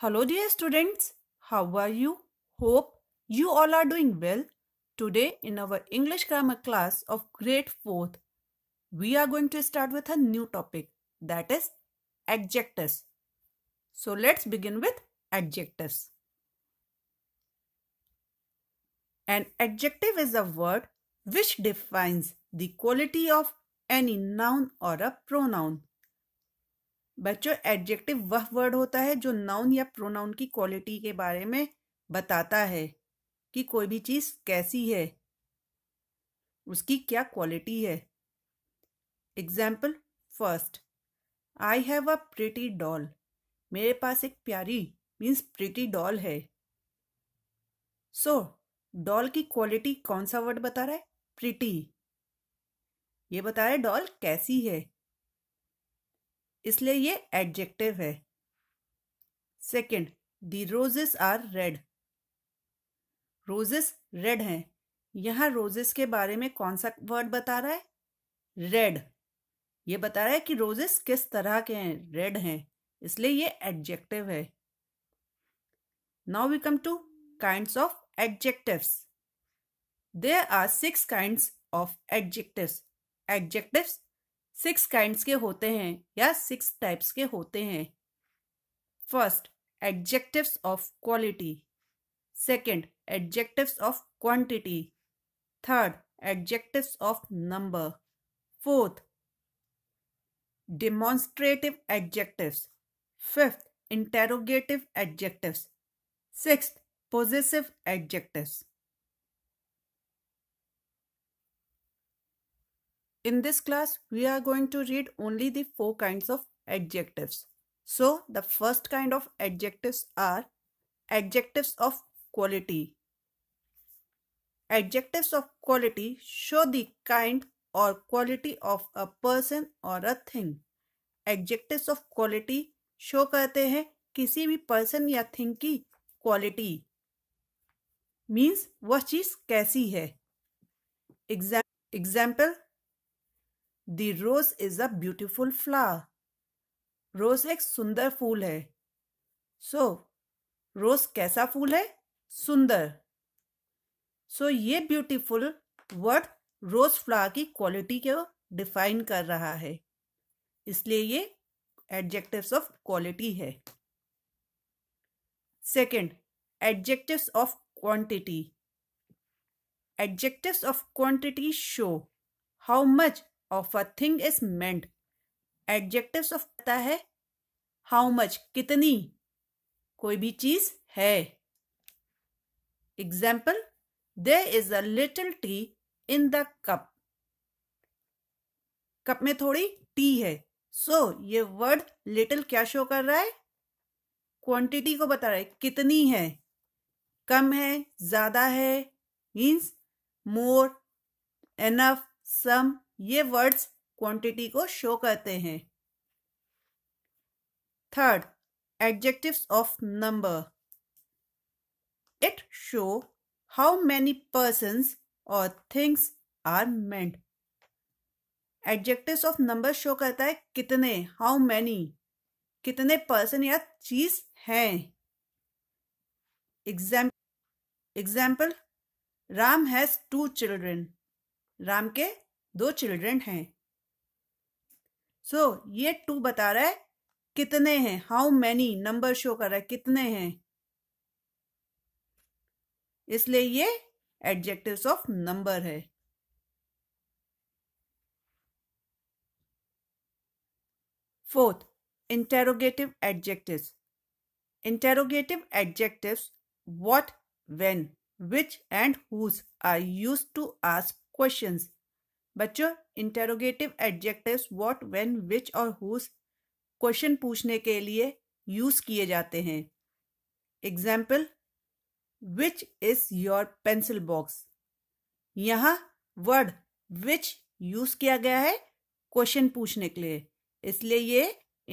Hello dear students, how are you? Hope you all are doing well. Today in our English grammar class of grade 4th, we are going to start with a new topic that is adjectives. So let's begin with adjectives. An adjective is a word which defines the quality of any noun or a pronoun. बच्चों adjective वह word होता है जो noun या pronoun की quality के बारे में बताता है कि कोई भी चीज़ कैसी है उसकी क्या क्वालिटी है example first I have a pretty doll मेरे पास एक प्यारी मीन्स प्रिटी डॉल है सो so, डॉल की क्वालिटी कौन सा वर्ड बता रहा है प्रिटी ये बता रहा है डॉल कैसी है इसलिए ये एडजेक्टिव है second the roses are red roses red हैं यहाँ रोजेस के बारे में कौन सा वर्ड बता रहा है रेड ये बता रहा है कि रोजेस किस तरह के हैं रेड हैं इसलिए ये एडजेक्टिव है now we come to kind of adjectives there are six kind of adjective adjective six kinds के होते हैं या सिक्स टाइप्स के होते हैं first adjectives of quality second adjective of quantity third adjectives of number fourth demonstrative adjectives fifth interrogative adjectives six positive adjectives In this class, we are going to read only the four kinds of adjectives. So, the first kind of adjectives are adjectives of quality. Adjectives of quality show the kind or quality of a person or a thing. Adjectives of quality show करते हैं किसी भी person या thing की quality. Means वह चीज कैसी है. Example the rose is a beautiful flower rose एक सुंदर फूल है सो so, रोज कैसा फूल है सुंदर सो so, ये ब्यूटिफुल वर्ड रोज फ्लावर की क्वालिटी को डिफाइन कर रहा है इसलिए ये एडजेक्टिव्स ऑफ क्वालिटी है second adjectives of quantity adjectives of quantity show how much of a thing is meant adjectives of पता है हाउ मच कितनी कोई भी चीज है example there is a little tea in the cup cup में थोड़ी टी है सो so, ये वर्ड लिटिल क्या शो कर रहा है क्वांटिटी को बता रहा है कितनी है कम है ज्यादा है मीन्स मोर एनफ सम ये वर्ड्स क्वांटिटी को शो करते हैं third adjectives of number it show how many person और things are meant adjectives of number show करता है कितने हाउ मैनी कितने पर्सन या चीज हैं exam example Ram has two children Ram के दो चिल्ड्रन हैं सो so, ये टू बता रहा है कितने हैं हाउ मैनी नंबर शो कर रहा है कितने हैं इसलिए ये एडजेक्टिव ऑफ नंबर है fourth interrogative adjective interrogative adjective what when which and whose are use to ask questions बच्चों interrogative adjective what when which और हुज क्वेश्चन पूछने के लिए यूज किए जाते हैं example which is your pencil box यहां वर्ड विच यूज किया गया है क्वेश्चन पूछने के लिए इसलिए ये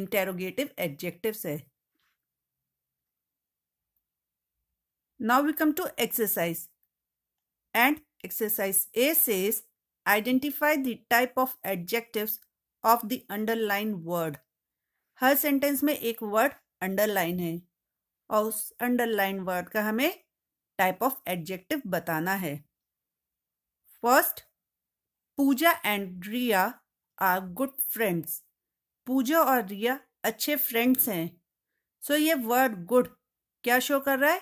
इंटेरोगेटिव एडजेक्टिव है now we come to exercise and exercise A says Identify the type of adjectives of the underline word हर सेंटेंस में एक वर्ड अंडरलाइन है और उस अंडरलाइन वर्ड का हमें टाइप ऑफ एडजेक्टिव बताना है first Puja and Riya are good friends Puja और रिया अच्छे फ्रेंड्स हैं सो so ये वर्ड गुड क्या शो कर रहा है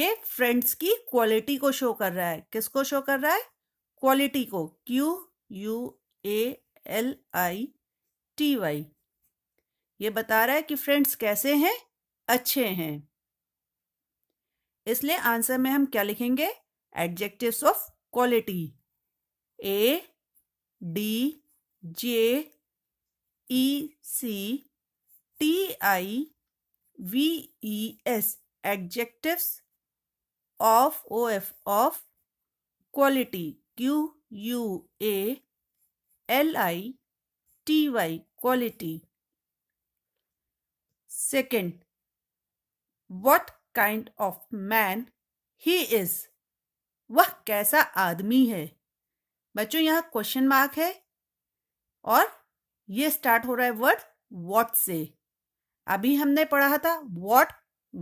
ये फ्रेंड्स की क्वालिटी को शो कर रहा है किसको शो कर रहा है क्वालिटी को Q U A L I T Y ये बता रहा है कि फ्रेंड्स कैसे हैं अच्छे हैं इसलिए आंसर में हम क्या लिखेंगे adjectives of quality A D J E C T I V E S adjectives of O F of quality Q U A L I T Y quality second what kind of man he is वह कैसा आदमी है बच्चों यहाँ question mark है और ये start हो रहा है वर्ड वॉट से अभी हमने पढ़ा था वॉट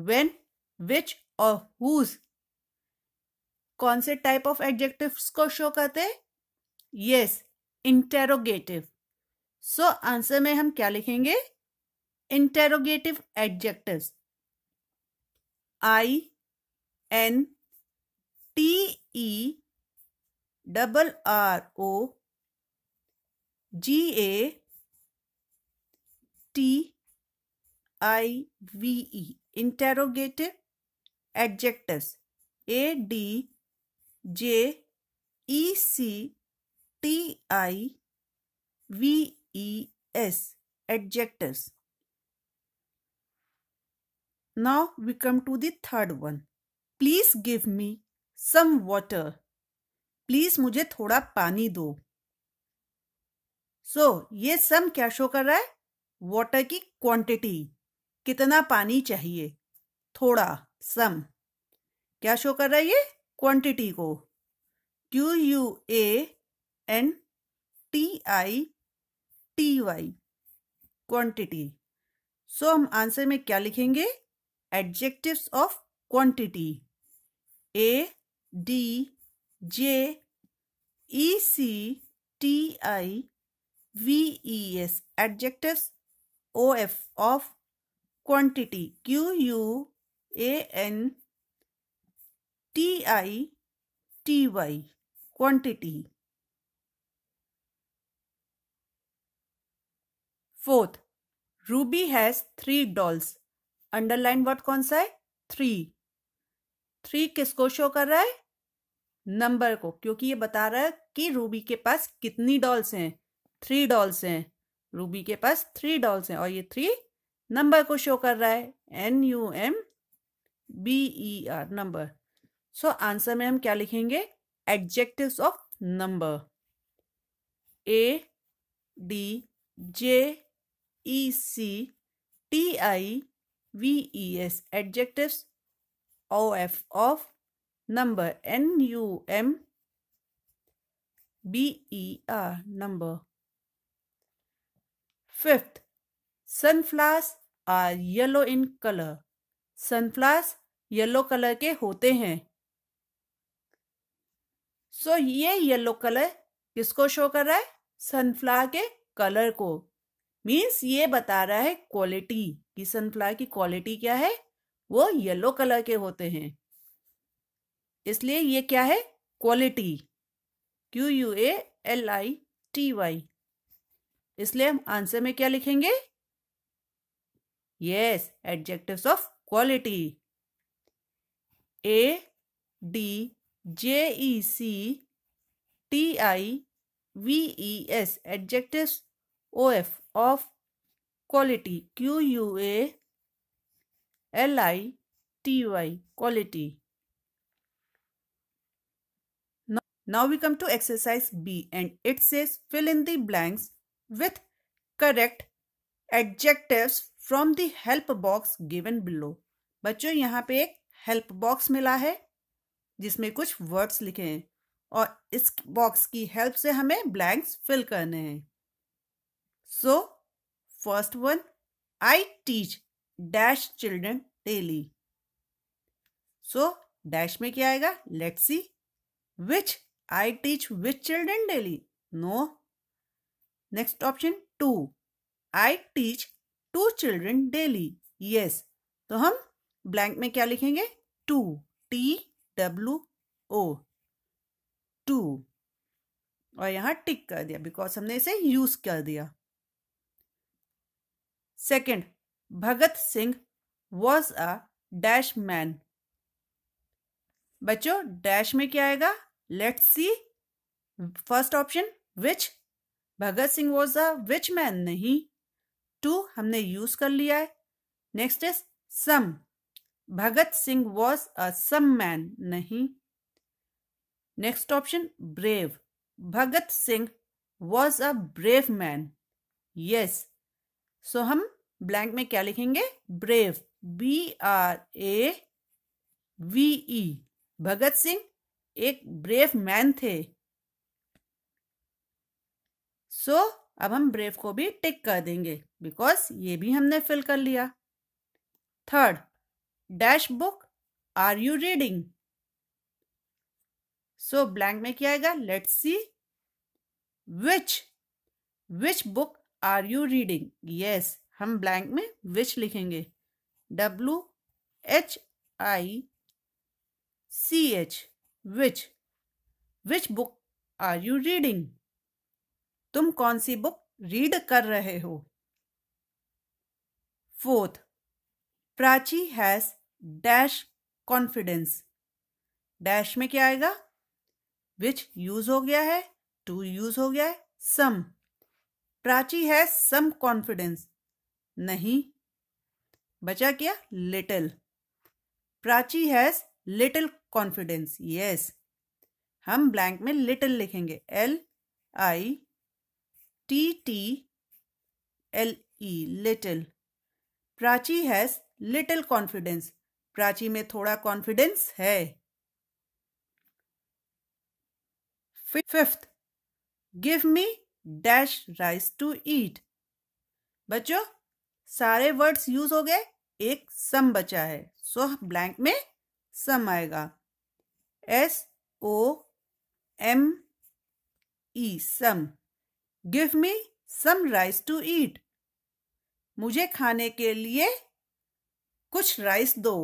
वेन विच और हुज कौन से टाइप ऑफ एडजेक्टिव्स को शो करते हैं यस इंटेरोगेटिव सो आंसर में हम क्या लिखेंगे interrogative adjective I N T E double R O G A T I V E interrogative adjective A D J E C T I V E S adjective now we come to third one please give me some water please मुझे थोड़ा पानी दो सो so, ये सम क्या show कर रहा है water की क्वांटिटी कितना पानी चाहिए थोड़ा सम क्या शो कर रहा है ये क्वांटिटी को Q U A N T I T Y quantity so हम आंसर में क्या लिखेंगे adjectives of quantity A D J E C T I V E S adjectives O F of quantity Q U A N T I T Y quantity fourth Ruby has three dolls underline word कौन सा है three three किसको show कर रहा है number को क्योंकि ये बता रहा है कि रूबी के पास कितनी डॉल्स हैं थ्री डॉल्स हैं रूबी के पास थ्री डॉल्स हैं और ये थ्री नंबर को शो कर रहा है N U M B E R number so so, answer में हम क्या लिखेंगे adjective of number A D J E C T I V E S adjective O F of number N U M B E R number fifth sunflowers are yellow in colour sunflowers yellow colour के होते हैं so so, ये yellow colour किसको show कर रहा है sunflower के colour को मीन्स ये बता रहा है क्वालिटी कि सनफ्लावर की क्वालिटी क्या है वो येलो कलर के होते हैं इसलिए ये क्या है quality Q U A L I T Y इसलिए हम आंसर में क्या लिखेंगे yes adjectives of quality A D J E C T I V E S adjective O F of quality Q U A L I T Y quality now we come to exercise B and it say fill in the blanks with correct adjective from the help box given below बच्चों यहाँ पे एक help box मिला है जिसमें कुछ words लिखे हैं और इस बॉक्स की हेल्प से हमें ब्लैंक्स फिल करने हैं so first one I teach dash children daily so dash में क्या आएगा let see which I teach which children daily no next option two I teach two children daily yes तो हम blank में क्या लिखेंगे two T W O two और यहां टिक कर दिया बिकॉज हमने इसे यूज कर दिया second Bhagat Singh was a dash man बच्चों डैश में क्या आएगा let's see first option which Bhagat Singh was a which man नहीं टू हमने यूज कर लिया है next is some Bhagat Singh was a some man नहीं next option brave Bhagat Singh was a brave man yes so हम ब्लैंक में क्या लिखेंगे brave B R A V E Bhagat Singh एक ब्रेव मैन थे सो so, अब हम ब्रेव को भी टिक कर देंगे बिकॉज ये भी हमने फिल कर लिया third dash book are you reading so blank में क्या आएगा let see which which book are you reading yes हम ब्लैंक में विच लिखेंगे W H I C H which which book are you reading तुम कौन सी बुक रीड कर रहे हो fourth Prachi has dash confidence dash में क्या आएगा विच यूज हो गया है टू यूज हो गया है सम प्राची है सम कॉन्फिडेंस नहीं बचा क्या little Prachi has little confidence yes हम ब्लैंक में लिटिल लिखेंगे L I T T L E little Prachi has little confidence Prachi में थोड़ा कॉन्फिडेंस है fifth give me dash rice to eat बच्चों सारे वर्ड्स यूज हो गए एक सम बचा है सो ब्लैंक में सम आएगा S O M E some give me some rice to eat मुझे खाने के लिए कुछ राइस दो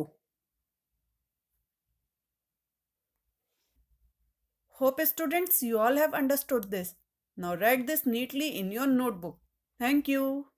Hope students you all have understood this. Now write this neatly in your notebook. Thank you.